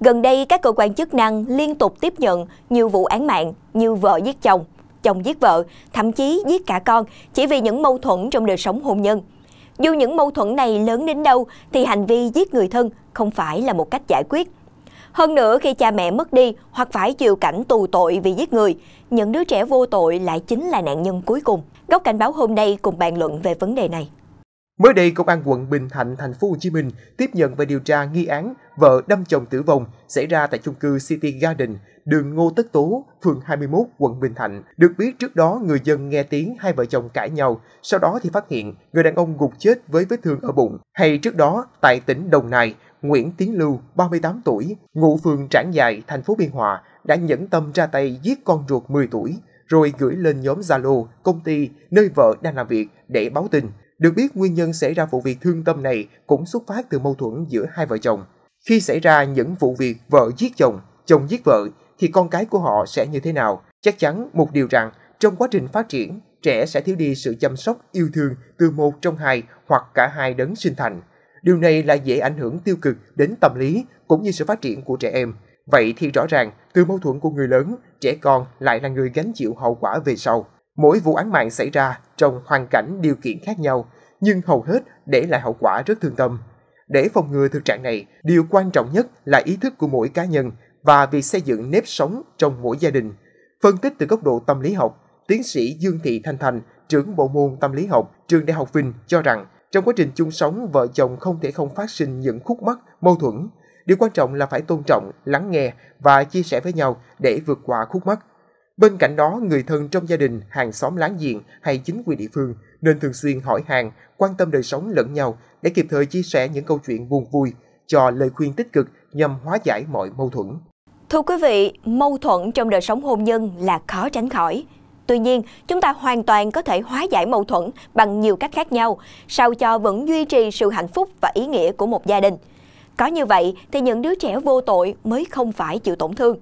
Gần đây, các cơ quan chức năng liên tục tiếp nhận nhiều vụ án mạng như vợ giết chồng, chồng giết vợ, thậm chí giết cả con chỉ vì những mâu thuẫn trong đời sống hôn nhân. Dù những mâu thuẫn này lớn đến đâu thì hành vi giết người thân không phải là một cách giải quyết. Hơn nữa khi cha mẹ mất đi hoặc phải chịu cảnh tù tội vì giết người, những đứa trẻ vô tội lại chính là nạn nhân cuối cùng. Góc cảnh báo hôm nay cùng bàn luận về vấn đề này. Mới đây, Công an quận Bình Thạnh, thành phố Hồ Chí Minh tiếp nhận và điều tra nghi án vợ đâm chồng tử vong xảy ra tại chung cư City Garden, đường Ngô Tất Tố, phường 21, quận Bình Thạnh. Được biết trước đó, người dân nghe tiếng hai vợ chồng cãi nhau, sau đó thì phát hiện người đàn ông gục chết với vết thương ở bụng. Hay trước đó, tại tỉnh Đồng Nai, Nguyễn Tiến Lưu, 38 tuổi, ngụ phường Trảng Dài, thành phố Biên Hòa, đã nhẫn tâm ra tay giết con ruột 10 tuổi, rồi gửi lên nhóm Zalo, công ty, nơi vợ đang làm việc để báo tin. Được biết nguyên nhân xảy ra vụ việc thương tâm này cũng xuất phát từ mâu thuẫn giữa hai vợ chồng. Khi xảy ra những vụ việc vợ giết chồng, chồng giết vợ thì con cái của họ sẽ như thế nào? Chắc chắn một điều rằng trong quá trình phát triển, trẻ sẽ thiếu đi sự chăm sóc yêu thương từ một trong hai hoặc cả hai đấng sinh thành. Điều này là dễ ảnh hưởng tiêu cực đến tâm lý cũng như sự phát triển của trẻ em. Vậy thì rõ ràng, từ mâu thuẫn của người lớn, trẻ con lại là người gánh chịu hậu quả về sau. Mỗi vụ án mạng xảy ra trong hoàn cảnh điều kiện khác nhau, nhưng hầu hết để lại hậu quả rất thương tâm. Để phòng ngừa thực trạng này, điều quan trọng nhất là ý thức của mỗi cá nhân và việc xây dựng nếp sống trong mỗi gia đình. Phân tích từ góc độ tâm lý học, tiến sĩ Dương Thị Thanh Thành, trưởng bộ môn tâm lý học, trường Đại học Vinh cho rằng trong quá trình chung sống vợ chồng không thể không phát sinh những khúc mắc, mâu thuẫn. Điều quan trọng là phải tôn trọng, lắng nghe và chia sẻ với nhau để vượt qua khúc mắc Bên cạnh đó, người thân trong gia đình, hàng xóm láng giềng hay chính quyền địa phương nên thường xuyên hỏi hàng, quan tâm đời sống lẫn nhau để kịp thời chia sẻ những câu chuyện buồn vui, cho lời khuyên tích cực nhằm hóa giải mọi mâu thuẫn. Thưa quý vị, mâu thuẫn trong đời sống hôn nhân là khó tránh khỏi. Tuy nhiên, chúng ta hoàn toàn có thể hóa giải mâu thuẫn bằng nhiều cách khác nhau, sao cho vẫn duy trì sự hạnh phúc và ý nghĩa của một gia đình. Có như vậy thì những đứa trẻ vô tội mới không phải chịu tổn thương.